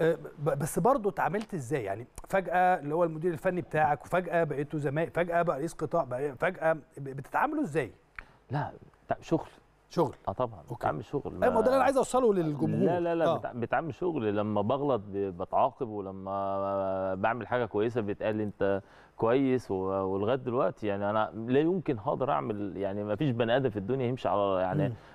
آه، بس برضه اتعاملت ازاي يعني فجاه اللي هو المدير الفني بتاعك وفجاه بقيتوا زمايل فجاه بقى رئيس قطاع إيه؟ فجاه بتتعاملوا ازاي لا شغل شغل اه طبعا بتعمل شغل أيوة، ما ده اللي انا عايز اوصله للجمهور لا لا لا آه. بتعمل شغل لما بغلط بتعاقب ولما بعمل حاجه كويسه بيتقال انت كويس ولغايه دلوقتي يعني انا لا يمكن هقدر اعمل يعني ما فيش بني ادم في الدنيا يمشي على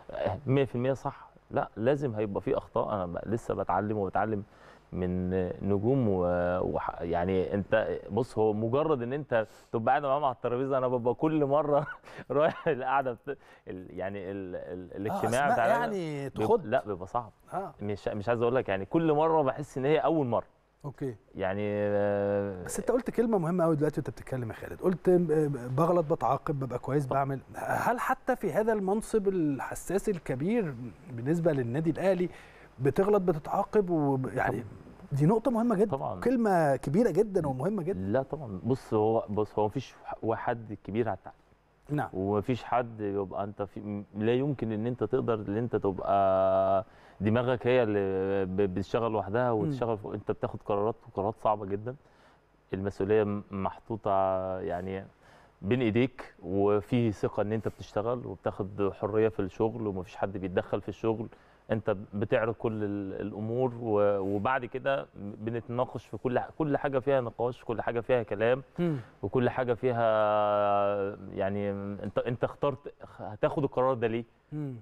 يعني 100% صح لا لازم هيبقى في اخطاء انا لسه بتعلم وبتعلم من نجوم ويعني انت بص هو مجرد ان انت تبقى قاعد معاهم على الترابيزه انا ببقى كل مره رايح القعده بت... ال... يعني ال... ال... آه، الاجتماع آه بتاع يعني تخض لا بيبقى صعب آه. مش مش عايز اقول لك يعني كل مره بحس ان هي اول مره اوكي يعني آه، بس انت قلت كلمه مهمه قوي دلوقتي وانت بتتكلم يا خالد قلت آه، بغلط بتعاقب ببقى كويس بعمل هل حتى في هذا المنصب الحساس الكبير بالنسبه للنادي الاهلي بتغلط بتتعاقب ويعني دي نقطة مهمة جدا طبعا كلمة كبيرة جدا ومهمة جدا لا طبعا بص هو بص هو مفيش واحد كبير على التعليم نعم ومفيش حد يبقى انت في لا يمكن ان انت تقدر ان انت تبقى دماغك هي اللي بتشتغل لوحدها وتشتغل انت بتاخد قرارات وقرارات صعبة جدا المسؤولية محطوطة يعني بين ايديك وفي ثقه ان انت بتشتغل وبتاخد حريه في الشغل ومفيش حد بيتدخل في الشغل انت بتعرض كل الامور وبعد كده بنتناقش في كل كل حاجه فيها نقاش كل حاجه فيها كلام وكل حاجه فيها يعني انت انت اخترت هتاخد القرار ده ليه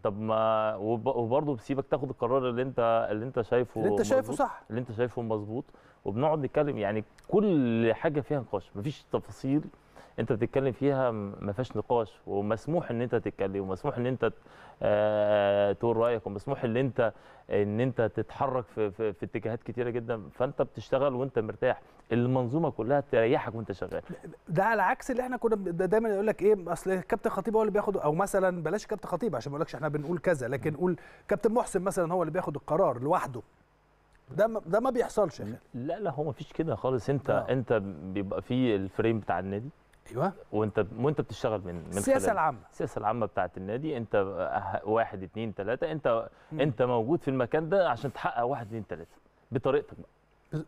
طب ما وبرضه بسيبك تاخد القرار اللي انت اللي انت شايفه اللي انت شايفه صح اللي انت شايفه مظبوط وبنقعد نتكلم يعني كل حاجه فيها نقاش مفيش تفاصيل انت بتتكلم فيها ما فيهاش نقاش ومسموح ان انت تتكلم ومسموح ان انت آه، تقول رايك ومسموح ان انت ان انت تتحرك في, في, في اتجاهات كتيره جدا فانت بتشتغل وانت مرتاح المنظومه كلها تريحك وانت شغال ده على عكس اللي احنا كنا دايما يقول لك ايه اصل كابتن خطيب هو اللي بياخد او مثلا بلاش كابتن خطيب عشان ما اقولكش احنا بنقول كذا لكن قول كابتن محسن مثلا هو اللي بياخد القرار لوحده ده ما ده ما بيحصلش يا لا لا هو ما فيش كده خالص انت آه. انت بيبقى في الفريم بتاع النادي ايوه وانت وانت بتشتغل من من السياسه العامه السياسه العامه بتاعت النادي انت أه، واحد اتنين تلاته انت م. انت موجود في المكان ده عشان تحقق واحد اتنين تلاته بطريقتك بقى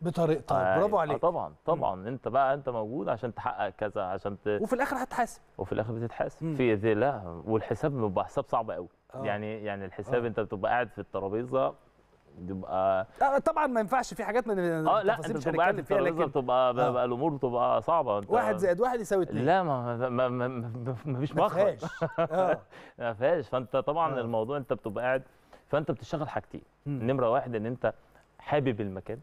بطريقتك آه برافو آه، عليك آه طبعا طبعا م. انت بقى انت موجود عشان تحقق كذا عشان ت... وفي الاخر هتحاسب وفي الاخر بتتحاسب في لا والحساب بيبقى حساب صعب قوي آه. يعني يعني الحساب آه. انت بتبقى قاعد في الترابيزه بتبقى آه، طبعا ما ينفعش في حاجات من اه لا انت بتبقى قاعد فيها لكن بتبقى آه. بقى الامور بتبقى صعبه انت واحد زائد واحد يساوي اثنين لا ما ما ما, ما, ما, ما فيش مخرج آه. ما فيهاش فانت طبعا آه. الموضوع انت بتبقى قاعد فانت بتشتغل حاجتين نمره واحد ان انت حابب المكان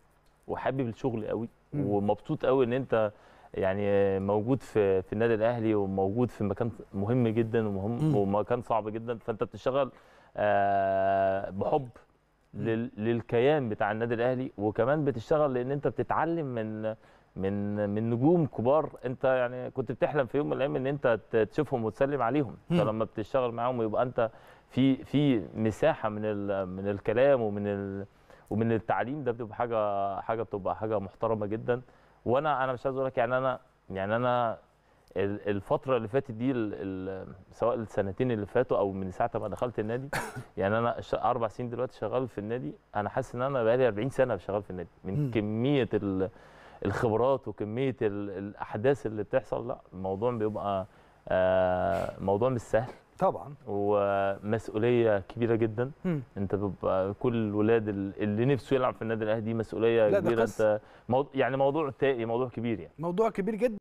وحابب الشغل قوي ومبسوط قوي ان انت يعني موجود في في النادي الاهلي وموجود في مكان مهم جدا ومهم ومكان صعب جدا فانت بتشتغل آه بحب للكيان بتاع النادي الاهلي وكمان بتشتغل لان انت بتتعلم من من من نجوم كبار انت يعني كنت بتحلم في يوم من الايام ان انت تشوفهم وتسلم عليهم فلما بتشتغل معاهم يبقى انت في في مساحه من من الكلام ومن ال ومن التعليم ده بتبقى حاجه حاجه بتبقى حاجه محترمه جدا وانا انا مش عايز اقول لك يعني انا يعني انا الفتره اللي فاتت دي سواء السنتين اللي فاتوا او من ساعه ما دخلت النادي يعني انا اربع سنين دلوقتي شغال في النادي انا حاسس ان انا بقالي 40 سنه شغال في النادي من كميه الخبرات وكميه الاحداث اللي بتحصل لا الموضوع بيبقى آه، موضوع مش سهل طبعا ومسؤوليه كبيره جدا مم. انت بيبقى كل الولاد اللي نفسه يلعب في النادي الاهلي دي مسؤوليه كبيره انت موضوع يعني موضوع تائي موضوع كبير يعني موضوع كبير جدا